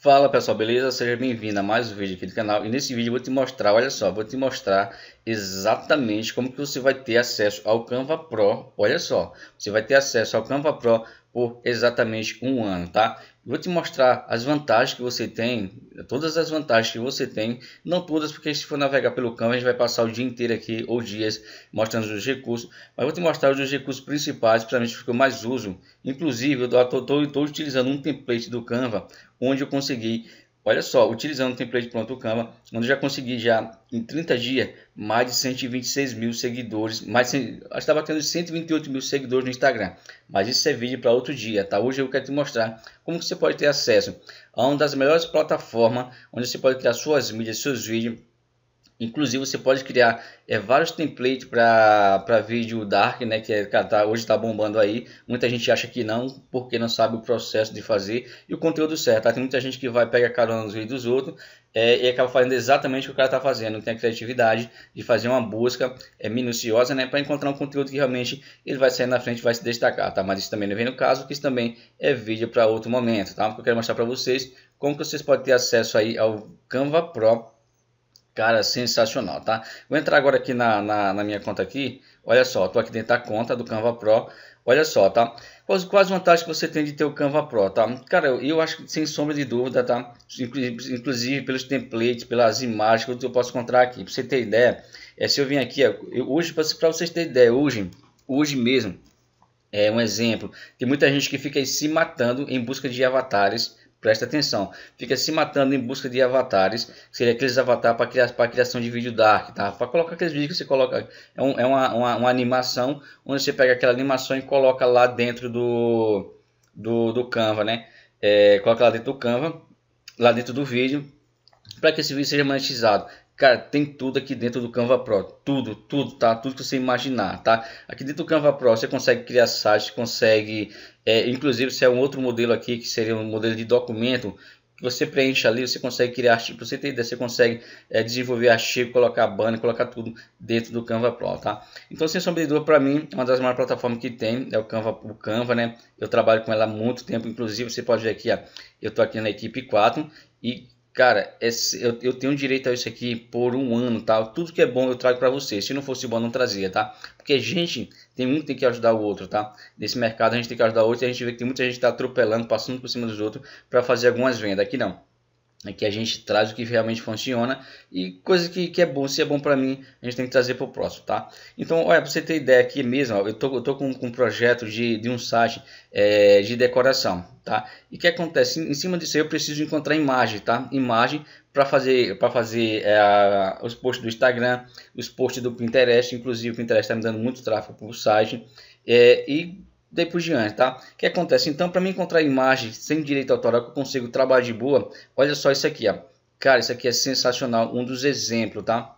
Fala pessoal, beleza? Seja bem-vindo a mais um vídeo aqui do canal e nesse vídeo eu vou te mostrar, olha só, vou te mostrar exatamente como que você vai ter acesso ao Canva Pro, olha só, você vai ter acesso ao Canva Pro por exatamente um ano, tá? Vou te mostrar as vantagens que você tem, todas as vantagens que você tem, não todas, porque se for navegar pelo Canva, a gente vai passar o dia inteiro aqui, ou dias, mostrando os recursos, mas vou te mostrar os recursos principais, principalmente os que eu mais uso. Inclusive, eu estou utilizando um template do Canva, onde eu consegui Olha só, utilizando o template pronto Canva, onde eu já consegui já em 30 dias mais de 126 mil seguidores, mais estava tendo 128 mil seguidores no Instagram. Mas isso é vídeo para outro dia, tá? Hoje eu quero te mostrar como você pode ter acesso a uma das melhores plataformas onde você pode criar suas mídias, seus vídeos Inclusive você pode criar é, vários templates para vídeo dark, né? Que é, tá, hoje está bombando aí. Muita gente acha que não, porque não sabe o processo de fazer e o conteúdo certo. Tá? Tem muita gente que vai pegar carona nos vídeos dos outros é, e acaba fazendo exatamente o que o cara está fazendo. Não tem a criatividade de fazer uma busca é, minuciosa, né? Para encontrar um conteúdo que realmente ele vai sair na frente, vai se destacar, tá? Mas isso também não vem no caso, que isso também é vídeo para outro momento, tá? Porque eu quero mostrar para vocês como que vocês podem ter acesso aí ao Canva Pro Cara, sensacional, tá? Vou entrar agora aqui na, na, na minha conta aqui. Olha só, tô aqui dentro da conta do Canva Pro. Olha só, tá? Quais, quais vantagens que você tem de ter o Canva Pro, tá? Cara, eu, eu acho que sem sombra de dúvida, tá? Inclusive pelos templates, pelas imagens que eu posso encontrar aqui. Pra você ter ideia, é, se eu vim aqui, eu, hoje, para você vocês terem ideia, hoje, hoje mesmo, é um exemplo. Tem muita gente que fica aí se matando em busca de avatares Presta atenção. Fica se matando em busca de avatares. Que seria aqueles avatares para criar, para criação de vídeo dark, tá? Para colocar aqueles vídeos que você coloca. É, um, é uma, uma, uma, animação onde você pega aquela animação e coloca lá dentro do, do, do Canva, né? É, coloca lá dentro do Canva, lá dentro do vídeo, para que esse vídeo seja monetizado. Cara, tem tudo aqui dentro do Canva Pro, tudo, tudo, tá? Tudo que você imaginar, tá? Aqui dentro do Canva Pro você consegue criar sites, consegue é, inclusive, se é um outro modelo aqui, que seria um modelo de documento, que você preenche ali, você consegue criar artigo, você tem ideia, você consegue é, desenvolver artigo, colocar banner, colocar tudo dentro do Canva Pro, tá? Então, sem sombra de dúvida, para mim, é uma das maiores plataformas que tem é o Canva, o Canva, né? Eu trabalho com ela há muito tempo, inclusive, você pode ver aqui, ó, eu tô aqui na equipe 4 e cara, esse, eu, eu, tenho direito a isso aqui por um ano, tá? Tudo que é bom eu trago para você. Se não fosse bom, não trazia, tá? Porque a gente tem um que tem que ajudar o outro, tá? Nesse mercado a gente tem que ajudar o outro e a gente vê que tem muita gente que tá atropelando, passando por cima dos outros para fazer algumas vendas. Aqui não. Aqui né, a gente traz o que realmente funciona e coisa que, que é bom, se é bom para mim, a gente tem que trazer para o próximo, tá? Então, olha, para você ter ideia aqui mesmo, ó, eu tô, eu tô com, com um projeto de, de um site é, de decoração, tá? E o que acontece? Em, em, cima disso aí eu preciso encontrar imagem, tá? Imagem para fazer, pra fazer é, os posts do Instagram, os posts do Pinterest, inclusive o Pinterest está me dando muito tráfego para o site, é, e daí por diante, tá? O que acontece? Então, para mim encontrar imagem sem direito autoral que eu consigo trabalhar de boa, olha só isso aqui, ó. Cara, isso aqui é sensacional, um dos exemplos, tá?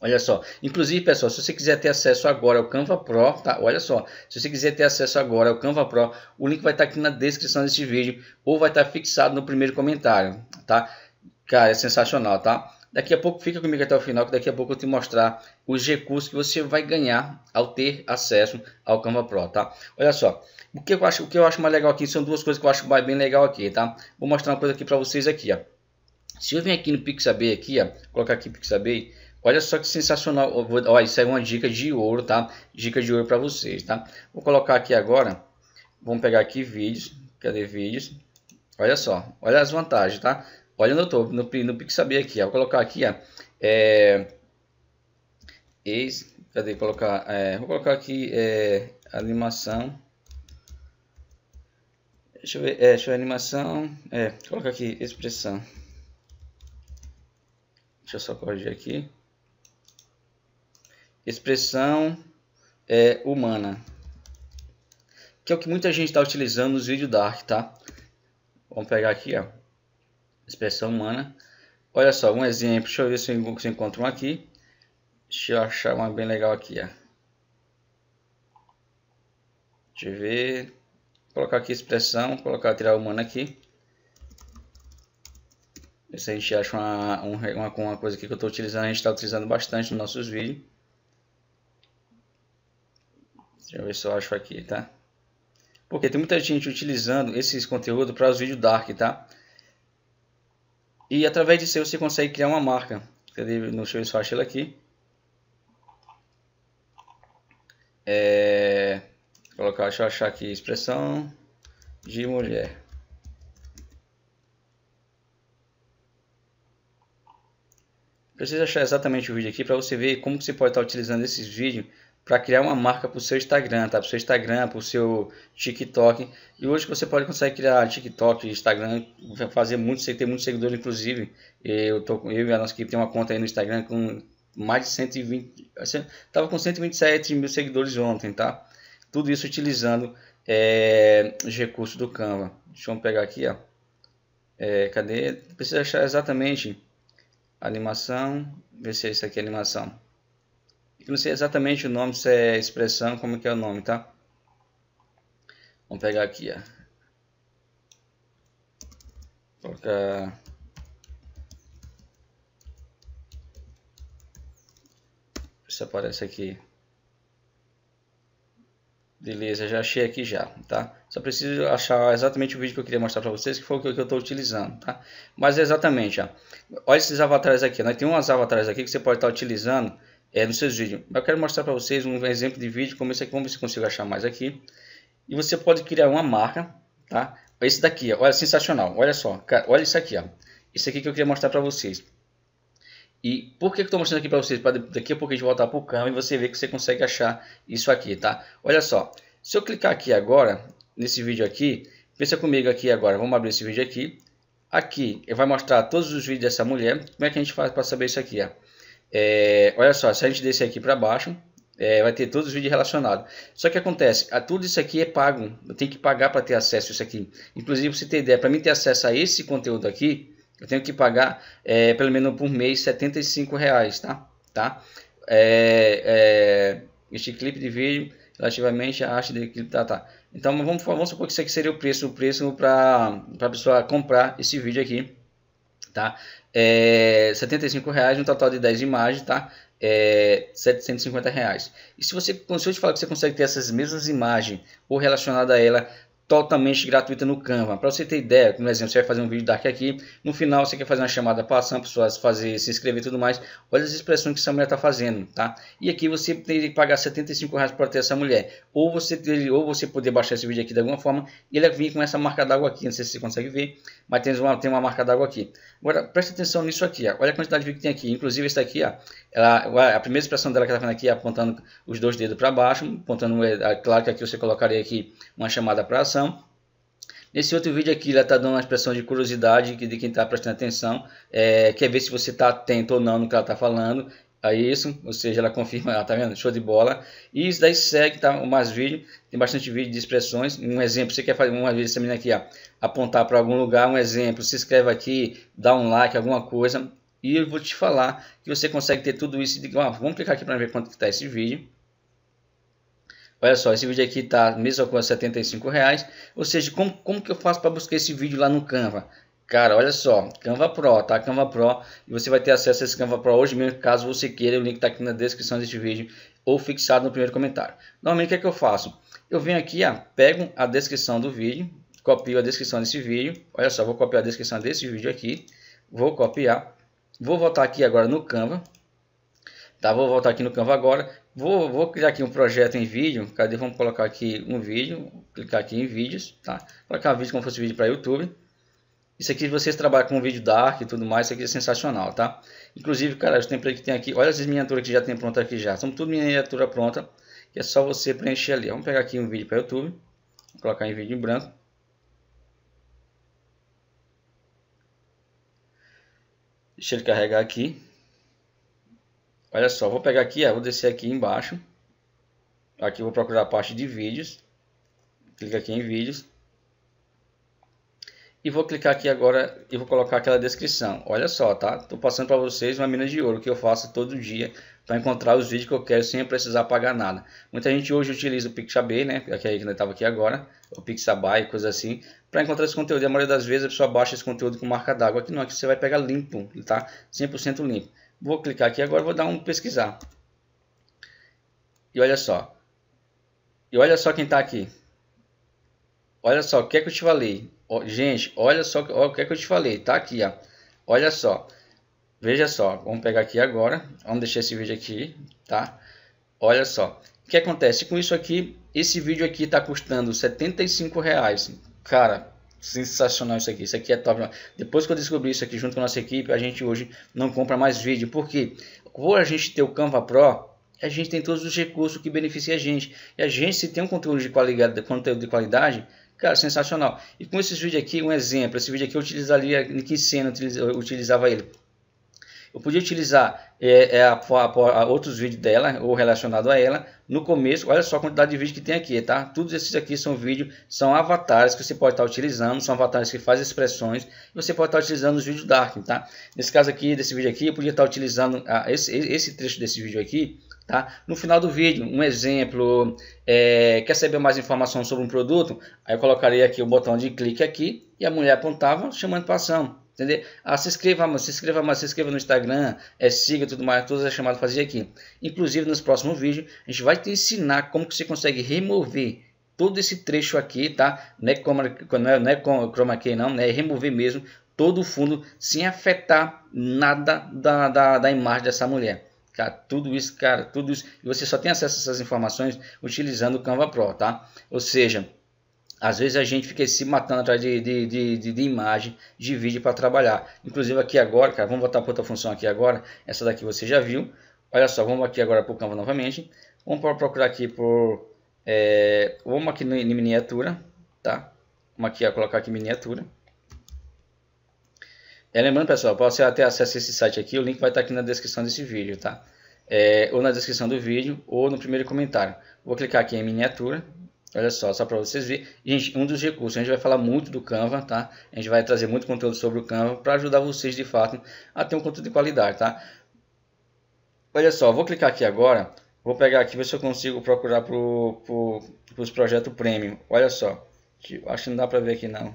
Olha só, inclusive pessoal, se você quiser ter acesso agora ao Canva Pro, tá? Olha só, se você quiser ter acesso agora ao Canva Pro, o link vai estar tá aqui na descrição desse vídeo ou vai estar tá fixado no primeiro comentário, tá? Cara, é sensacional, tá? Daqui a pouco, fica comigo até o final, que daqui a pouco eu te mostrar os recursos que você vai ganhar ao ter acesso ao Canva Pro, tá? Olha só, o que eu acho, o que eu acho mais legal aqui são duas coisas que eu acho bem legal aqui, tá? Vou mostrar uma coisa aqui para vocês aqui, ó. Se eu vim aqui no Pixabay aqui, ó, colocar aqui Pixabay, olha só que sensacional. Olha, isso é uma dica de ouro, tá? Dica de ouro para vocês, tá? Vou colocar aqui agora, vamos pegar aqui vídeos, cadê vídeos? Olha só, olha as vantagens, tá? Olha no no, no Pixabay aqui, ó, vou colocar aqui, ó, é, ex, cadê colocar, é, vou colocar aqui é, animação, deixa eu ver, é, deixa eu ver, animação, é, colocar aqui expressão, deixa eu só corrigir aqui, expressão é, humana, que é o que muita gente está utilizando nos vídeos dark, tá? Vamos pegar aqui, ó, expressão humana, olha só, um exemplo, deixa eu ver se eu encontro um aqui, Deixa eu achar uma bem legal aqui, ó. Deixa eu ver. Vou colocar aqui expressão, colocar tirar humano aqui. Ver se a gente acha uma, uma, uma coisa aqui que eu estou utilizando, a gente está utilizando bastante nos nossos vídeos. Deixa eu ver se eu acho aqui, tá? Porque tem muita gente utilizando esses conteúdos para os vídeos dark, tá? E através disso você consegue criar uma marca. Deixa eu ver se eu acho ela aqui. é, colocar, deixa eu achar aqui, expressão de mulher. Preciso achar exatamente o vídeo aqui para você ver como você pode estar tá utilizando esses vídeos para criar uma marca para o seu Instagram, tá? Para o seu Instagram, para o seu TikTok. E hoje você pode conseguir criar TikTok, Instagram, fazer muito, você tem muitos seguidores, inclusive. Eu tô eu e a nossa equipe tem uma conta aí no Instagram com mais de 120, estava com 127 mil seguidores ontem, tá? Tudo isso utilizando é, os recursos do Canva. Deixa eu pegar aqui, ó. É, cadê? Precisa achar exatamente animação. Ver se é isso aqui animação. Eu não sei exatamente o nome, se é expressão, como que é o nome, tá? Vamos pegar aqui, ó. Colocar Isso aparece aqui. Beleza, já achei aqui já, tá? Só preciso achar exatamente o vídeo que eu queria mostrar para vocês, que foi o que eu estou utilizando, tá? Mas é exatamente, ó. Olha esses avatares aqui, nós temos umas avatares aqui que você pode estar tá utilizando é, nos seus vídeos. Eu quero mostrar para vocês um exemplo de vídeo, como esse aqui, vamos ver se consigo achar mais aqui. E você pode criar uma marca, tá? Esse daqui, ó, olha, sensacional, olha só, cara, olha isso aqui, ó. Isso aqui que eu queria mostrar para vocês. E por que eu estou mostrando aqui para vocês? Para daqui a pouco a gente voltar para o Canva e você ver que você consegue achar isso aqui, tá? Olha só, se eu clicar aqui agora, nesse vídeo aqui, pensa comigo aqui agora, vamos abrir esse vídeo aqui. Aqui, eu vai mostrar todos os vídeos dessa mulher. Como é que a gente faz para saber isso aqui, ó? É, olha só, se a gente descer aqui para baixo, é, vai ter todos os vídeos relacionados. Só que acontece, a, tudo isso aqui é pago. Eu tenho que pagar para ter acesso a isso aqui. Inclusive, para você ter ideia, para mim ter acesso a esse conteúdo aqui, eu tenho que pagar é, pelo menos por mês 75 reais, tá? tá? É, é, este clipe de vídeo relativamente à arte de clipe, tá, tá. Então vamos, vamos supor que isso aqui seria o preço, o preço para a pessoa comprar esse vídeo aqui, tá? É, 75 reais, um total de 10 imagens, tá? É, 750 reais. E se você, se eu te falar que você consegue ter essas mesmas imagens ou relacionada a ela totalmente gratuita no Canva. Para você ter ideia, por exemplo, você vai fazer um vídeo Dark aqui, no final você quer fazer uma chamada para ação, pessoas fazer, se inscrever e tudo mais, olha as expressões que essa mulher está fazendo, tá? E aqui você tem que pagar 75 reais para ter essa mulher. Ou você ter, ou você poder baixar esse vídeo aqui de alguma forma, e ele vir com essa marca d'água aqui, não sei se você consegue ver, mas tem uma, tem uma marca d'água aqui. Agora, preste atenção nisso aqui. Ó. Olha a quantidade de vídeo que tem aqui. Inclusive, esse daqui, ó, ela, a primeira expressão dela que ela está fazendo aqui é apontando os dois dedos para baixo. Apontando, é, é, claro que aqui você colocaria aqui uma chamada para ação. Nesse outro vídeo aqui, ela está dando uma expressão de curiosidade de quem está prestando atenção, é, quer ver se você está atento ou não no que ela está falando, é isso, ou seja, ela confirma, ela ah, tá vendo? Show de bola. E isso daí segue, tá? Mais vídeo, tem bastante vídeo de expressões. Um exemplo, você quer fazer uma vez essa menina aqui, ó, apontar para algum lugar, um exemplo, se inscreve aqui, dá um like, alguma coisa. E eu vou te falar que você consegue ter tudo isso. De, ah, vamos clicar aqui para ver quanto que tá esse vídeo. Olha só, esse vídeo aqui tá mesmo com 75 reais. Ou seja, como, como que eu faço para buscar esse vídeo lá no Canva? Cara, olha só, Canva Pro, tá? Canva Pro, e você vai ter acesso a esse Canva Pro hoje mesmo, caso você queira, o link tá aqui na descrição deste vídeo, ou fixado no primeiro comentário. Normalmente, o que é que eu faço? Eu venho aqui, ó, pego a descrição do vídeo, copio a descrição desse vídeo, olha só, vou copiar a descrição desse vídeo aqui, vou copiar, vou voltar aqui agora no Canva, tá? Vou voltar aqui no Canva agora, vou, vou criar aqui um projeto em vídeo, cadê? Vamos colocar aqui um vídeo, clicar aqui em vídeos, tá? colocar um vídeo como fosse vídeo para YouTube, isso aqui, vocês trabalham com vídeo dark e tudo mais, isso aqui é sensacional, tá? Inclusive, cara, os templates que tem aqui, olha as miniaturas que já tem pronta aqui já. São tudo miniatura pronta, que é só você preencher ali. Vamos pegar aqui um vídeo para YouTube, vou colocar em vídeo em branco. Deixa ele carregar aqui. Olha só, vou pegar aqui, ó, vou descer aqui embaixo. Aqui vou procurar a parte de vídeos. Clica aqui em vídeos e vou clicar aqui agora e vou colocar aquela descrição. Olha só, tá? Estou passando para vocês uma mina de ouro que eu faço todo dia para encontrar os vídeos que eu quero sem precisar pagar nada. Muita gente hoje utiliza o Pixabay, né? Que é aí que nós estava aqui agora, o Pixabay, coisa assim, para encontrar esse conteúdo. E a maioria das vezes a pessoa baixa esse conteúdo com marca d'água. Aqui não, aqui você vai pegar limpo, tá? 100% limpo. Vou clicar aqui agora, vou dar um pesquisar. E olha só. E olha só quem está aqui. Olha só, o que é que eu te falei? Ó, gente, olha só ó, o que, é que eu te falei. Tá aqui, ó. Olha só. Veja só. Vamos pegar aqui agora. Vamos deixar esse vídeo aqui, tá? Olha só. O que acontece com isso aqui? Esse vídeo aqui tá custando 75 reais. Cara, sensacional isso aqui. Isso aqui é top. Depois que eu descobri isso aqui junto com a nossa equipe, a gente hoje não compra mais vídeo. porque Por a gente ter o Canva Pro, a gente tem todos os recursos que beneficiam a gente. E a gente, se tem um conteúdo de qualidade, conteúdo de qualidade Cara, sensacional. E com esses vídeos aqui, um exemplo. Esse vídeo aqui eu utilizaria, em que cena eu utilizava ele? Eu podia utilizar é, é, a, a, a outros vídeos dela ou relacionado a ela no começo. Olha só a quantidade de vídeos que tem aqui, tá? Todos esses aqui são vídeos, são avatares que você pode estar tá utilizando, são avatares que fazem expressões e você pode estar tá utilizando os vídeos dark, tá? Nesse caso aqui, desse vídeo aqui, eu podia estar tá utilizando a, ah, esse, esse trecho desse vídeo aqui Tá? No final do vídeo, um exemplo, é, quer saber mais informação sobre um produto? Aí eu colocaria aqui o botão de clique aqui e a mulher apontava chamando para ação. Entender? Ah, se inscreva, se inscreva, se inscreva no Instagram, é, siga tudo mais, todas as é chamadas fazer aqui. Inclusive, nos próximos vídeos, a gente vai te ensinar como que você consegue remover todo esse trecho aqui, tá? Não é, como, não é, não é chroma key não, né? é remover mesmo todo o fundo sem afetar nada da, da, da imagem dessa mulher. Cara, tudo isso, cara, tudo isso. E você só tem acesso a essas informações utilizando o Canva Pro, tá? Ou seja, às vezes a gente fica se matando atrás de, de, de, de imagem, de vídeo para trabalhar. Inclusive aqui agora, cara, vamos botar para outra função aqui agora. Essa daqui você já viu. Olha só, vamos aqui agora para o Canva novamente. Vamos procurar aqui por... É, vamos aqui em miniatura, tá? Vamos aqui, colocar aqui miniatura. É, lembrando, pessoal, para você até acessar esse site aqui, o link vai estar aqui na descrição desse vídeo, tá? É, ou na descrição do vídeo, ou no primeiro comentário. Vou clicar aqui em miniatura, olha só, só para vocês verem. Gente, um dos recursos, a gente vai falar muito do Canva, tá? A gente vai trazer muito conteúdo sobre o Canva para ajudar vocês, de fato, a ter um conteúdo de qualidade, tá? Olha só, vou clicar aqui agora, vou pegar aqui, ver se eu consigo procurar para pro, os projetos premium. Olha só, acho que não dá para ver aqui não.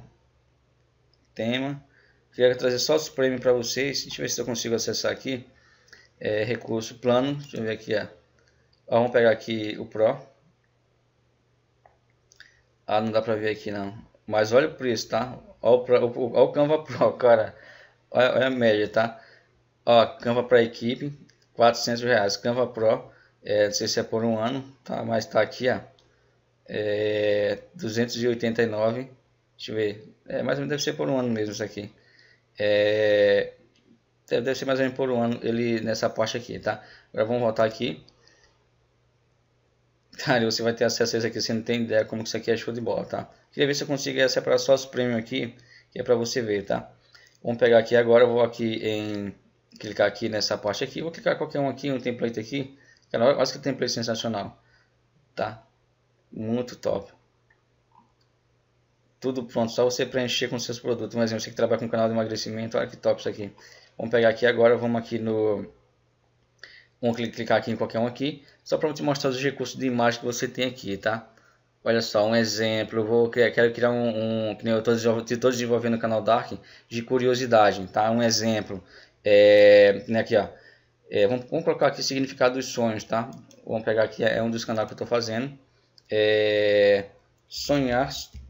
Tema... Queria trazer só os prêmios para vocês. Deixa eu ver se eu consigo acessar aqui. É, recurso plano. Deixa eu ver aqui. Ó. Vamos pegar aqui o Pro. Ah, não dá para ver aqui não. Mas olha o preço, tá? Olha o, olha o Canva Pro, cara. Olha, olha, a média, tá? Ó, Canva para equipe, 400 reais. Canva Pro, é, não sei se é por um ano, tá? Mas tá aqui, ó. É, 289. Deixa eu ver. É, mais ou menos deve ser por um ano mesmo isso aqui. É, deve ser mais ou menos por um ano ele nessa parte aqui, tá? Agora vamos voltar aqui. Cara, você vai ter acesso a isso aqui, você não tem ideia como que isso aqui é show de bola, tá? Queria ver se eu consigo separar só os prêmios aqui, que é para você ver, tá? Vamos pegar aqui agora, vou aqui em... Clicar aqui nessa parte aqui, vou clicar qualquer um aqui, um template aqui. Cara, olha que template sensacional, tá? Muito top. Tudo pronto, só você preencher com seus produtos. Um exemplo, você que trabalha com canal de emagrecimento, olha que top isso aqui. Vamos pegar aqui agora, vamos aqui no... Vamos clicar aqui em qualquer um aqui, só para te mostrar os recursos de imagem que você tem aqui, tá? Olha só, um exemplo, eu vou quero criar um, um que nem eu estou desenvolvendo o canal Dark, de curiosidade, tá? Um exemplo, é, né, aqui ó, é, vamos, vamos, colocar aqui significado dos sonhos, tá? Vamos pegar aqui, é um dos canais que eu estou fazendo, é, sonhar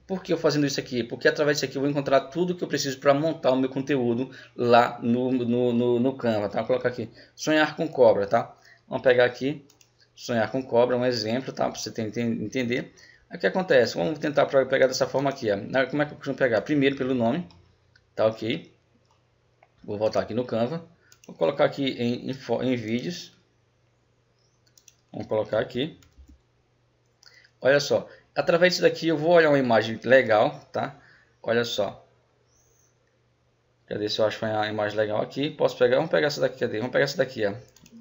por que eu fazendo isso aqui? Porque através disso aqui eu vou encontrar tudo que eu preciso para montar o meu conteúdo lá no, no, no, no Canva, tá? Vou colocar aqui, sonhar com cobra, tá? Vamos pegar aqui, sonhar com cobra, um exemplo, tá? Para você ter, entender. o que acontece? Vamos tentar pegar dessa forma aqui, ó. Ah, como é que eu costumo pegar? Primeiro pelo nome, tá ok? Vou voltar aqui no Canva, vou colocar aqui em, em, em vídeos, vamos colocar aqui. Olha só, Através disso daqui eu vou olhar uma imagem legal, tá? Olha só. Cadê se eu acho uma imagem legal aqui? Posso pegar? Vamos pegar essa daqui, cadê? Vamos pegar essa daqui, ó.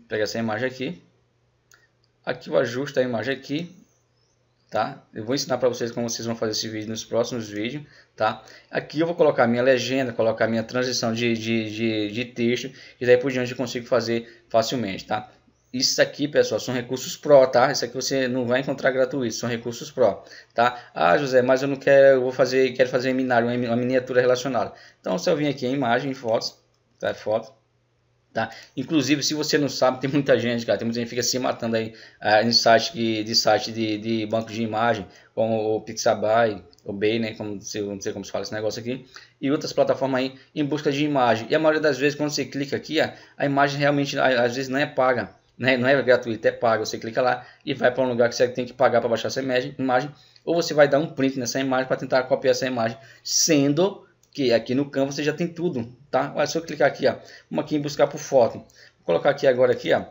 Pegar essa imagem aqui. Aqui eu ajusto a imagem aqui, tá? Eu vou ensinar para vocês como vocês vão fazer esse vídeo nos próximos vídeos, tá? Aqui eu vou colocar minha legenda, colocar minha transição de, de, de, de texto e daí por diante eu consigo fazer facilmente, tá? isso aqui, pessoal, são recursos pró, tá? Isso aqui você não vai encontrar gratuito, são recursos pró, tá? Ah, José, mas eu não quero, eu vou fazer, quero fazer minário, uma miniatura relacionada. Então, se eu vim aqui em imagem, fotos, tá? Foto, tá? Inclusive, se você não sabe, tem muita gente, cara, tem muita gente que fica se matando aí ah, em site de, de site de, de banco de imagem, como o Pixabay, o Bay, né? Como, não sei como se fala esse negócio aqui, e outras plataformas aí em busca de imagem. E a maioria das vezes, quando você clica aqui, a imagem realmente, às vezes, não é paga né? não é gratuito, é pago. Você clica lá e vai para um lugar que você tem que pagar para baixar essa imagem, ou você vai dar um print nessa imagem para tentar copiar essa imagem, sendo que aqui no campo você já tem tudo, tá? É só clicar aqui, ó, vamos aqui em buscar por foto. Vou colocar aqui agora aqui, ó,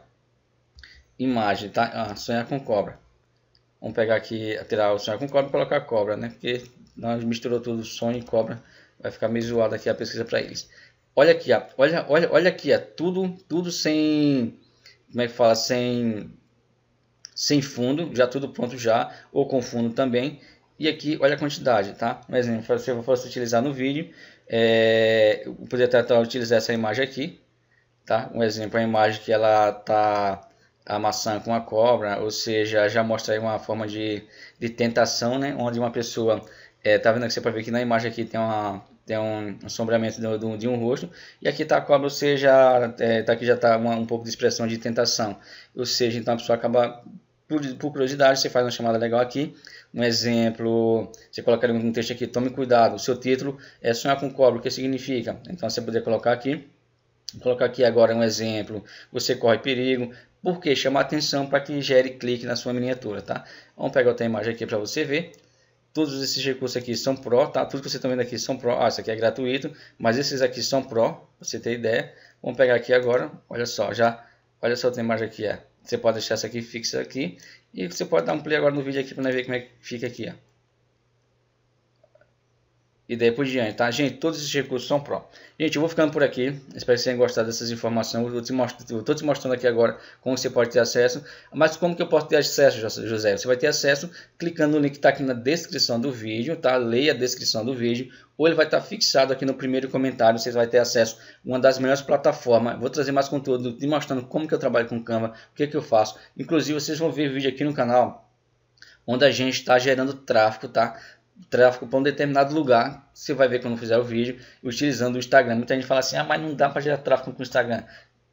imagem, tá? Ah, sonhar com cobra. Vamos pegar aqui, tirar o sonhar com cobra e colocar cobra, né? Porque nós misturou tudo sonho e cobra, vai ficar meio zoado aqui a pesquisa para eles. Olha aqui, ó, olha, olha, olha aqui, ó, tudo, tudo sem como é que fala, sem, sem fundo, já tudo pronto já, ou com fundo também. E aqui, olha a quantidade, tá? Um exemplo, se eu fosse utilizar no vídeo, é, eu poderia tentar utilizar essa imagem aqui, tá? Um exemplo, a imagem que ela tá a maçã com a cobra, ou seja, já mostra aí uma forma de, de tentação, né? Onde uma pessoa, é, tá vendo que você pode ver que na imagem aqui tem uma, tem um assombramento de, um, de um rosto, e aqui está a cobra, ou seja, é, tá aqui já está um pouco de expressão de tentação, ou seja, então a pessoa acaba, por, por, curiosidade, você faz uma chamada legal aqui, um exemplo, você coloca ali um texto aqui, tome cuidado, o seu título é sonhar com cobra, o que significa? Então você poderia colocar aqui, colocar aqui agora um exemplo, você corre perigo, porque chama atenção para que gere clique na sua miniatura, tá? Vamos pegar outra imagem aqui para você ver, Todos esses recursos aqui são pró, tá? Tudo que você está vendo aqui são pró. Ah, isso aqui é gratuito, mas esses aqui são pró, pra você ter ideia. Vamos pegar aqui agora, olha só, já, olha só a imagem aqui, é. Você pode deixar essa aqui fixa aqui e você pode dar um play agora no vídeo aqui para ver como é que fica aqui, ó e daí por diante, tá? Gente, todos esses recursos são pró. Gente, eu vou ficando por aqui. Espero que vocês tenham gostado dessas informações. Eu estou te, te mostrando aqui agora como você pode ter acesso. Mas como que eu posso ter acesso, José? Você vai ter acesso clicando no link que está aqui na descrição do vídeo, tá? Leia a descrição do vídeo. Ou ele vai estar tá fixado aqui no primeiro comentário. Você vai ter acesso a uma das melhores plataformas. vou trazer mais conteúdo te mostrando como que eu trabalho com Canva, o que, que eu faço. Inclusive, vocês vão ver vídeo aqui no canal onde a gente está gerando tráfego, tá? tráfego para um determinado lugar. Você vai ver quando fizer o vídeo, utilizando o Instagram. Muita gente fala assim, ah, mas não dá para gerar tráfego com o Instagram.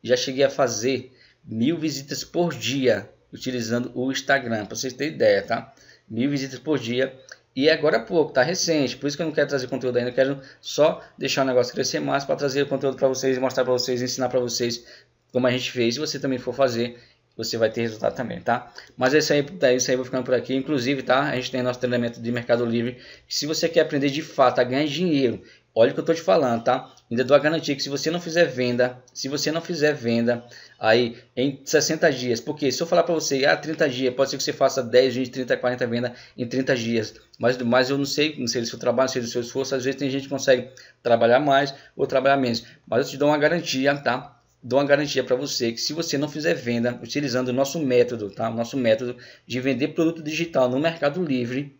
Já cheguei a fazer mil visitas por dia utilizando o Instagram, para vocês terem ideia, tá? Mil visitas por dia. E é agora há pouco, tá recente, por isso que eu não quero trazer conteúdo ainda, eu quero só deixar o negócio crescer mais para trazer o conteúdo para vocês, mostrar para vocês, ensinar para vocês como a gente fez, se você também for fazer você vai ter resultado também, tá? Mas é isso aí, tá isso aí, vou ficando por aqui. Inclusive, tá? A gente tem nosso treinamento de Mercado Livre. Se você quer aprender de fato a ganhar dinheiro, olha o que eu tô te falando, tá? Ainda dou a garantia que se você não fizer venda, se você não fizer venda aí em 60 dias, porque se eu falar para você, ah, 30 dias, pode ser que você faça 10, 20, 30, 40 vendas em 30 dias, mas, mas eu não sei, não sei do seu trabalho, não sei do seu esforço, às vezes tem gente que consegue trabalhar mais ou trabalhar menos, mas eu te dou uma garantia, tá? dou uma garantia para você que se você não fizer venda utilizando o nosso método, tá? O nosso método de vender produto digital no Mercado Livre,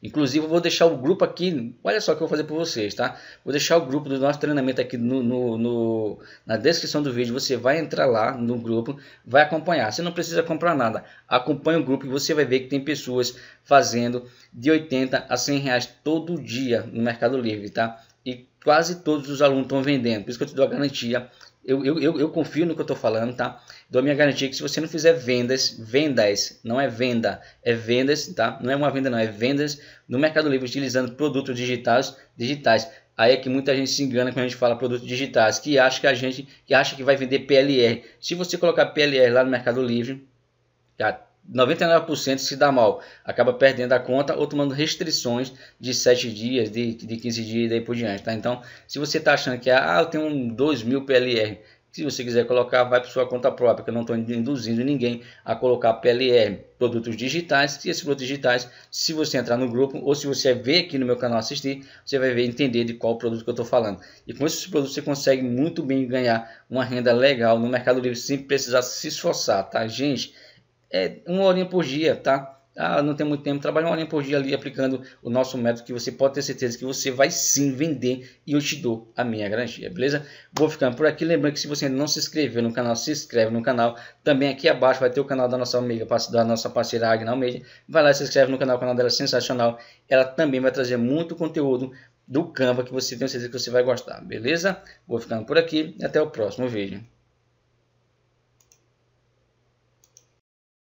Inclusive, eu vou deixar o grupo aqui. Olha só o que eu vou fazer por vocês, tá? Vou deixar o grupo do nosso treinamento aqui no, no, no, na descrição do vídeo. Você vai entrar lá no grupo, vai acompanhar. Você não precisa comprar nada. Acompanhe o grupo e você vai ver que tem pessoas fazendo de 80 a 100 reais todo dia no Mercado Livre, tá? E quase todos os alunos estão vendendo. Por isso que eu te dou a garantia eu, eu, eu, eu confio no que eu estou falando, tá? Dou a minha garantia que se você não fizer vendas, vendas, não é venda, é vendas, tá? Não é uma venda, não, é vendas no Mercado Livre utilizando produtos digitais, digitais. Aí é que muita gente se engana quando a gente fala produtos digitais, que acha que a gente que acha que vai vender PLR. Se você colocar PLR lá no Mercado Livre, tá? 99% se dá mal, acaba perdendo a conta ou tomando restrições de 7 dias, de, de 15 dias e daí por diante, tá? Então, se você está achando que, ah, eu tenho um 2 mil PLR, se você quiser colocar, vai para sua conta própria, que eu não estou induzindo ninguém a colocar PLR, produtos digitais, e esses produtos digitais, se você entrar no grupo ou se você ver aqui no meu canal assistir, você vai ver entender de qual produto que eu estou falando. E com esses produtos você consegue muito bem ganhar uma renda legal no Mercado Livre sem precisar se esforçar, tá, gente? é uma horinha por dia, tá? Ah, não tem muito tempo, trabalha uma horinha por dia ali aplicando o nosso método que você pode ter certeza que você vai sim vender e eu te dou a minha garantia, beleza? Vou ficando por aqui, lembrando que se você ainda não se inscreveu no canal, se inscreve no canal. Também aqui abaixo vai ter o canal da nossa amiga, da nossa parceira Agna Almeida. Vai lá, se inscreve no canal, o canal dela é sensacional. Ela também vai trazer muito conteúdo do Canva que você tem certeza que você vai gostar, beleza? Vou ficando por aqui, até o próximo vídeo.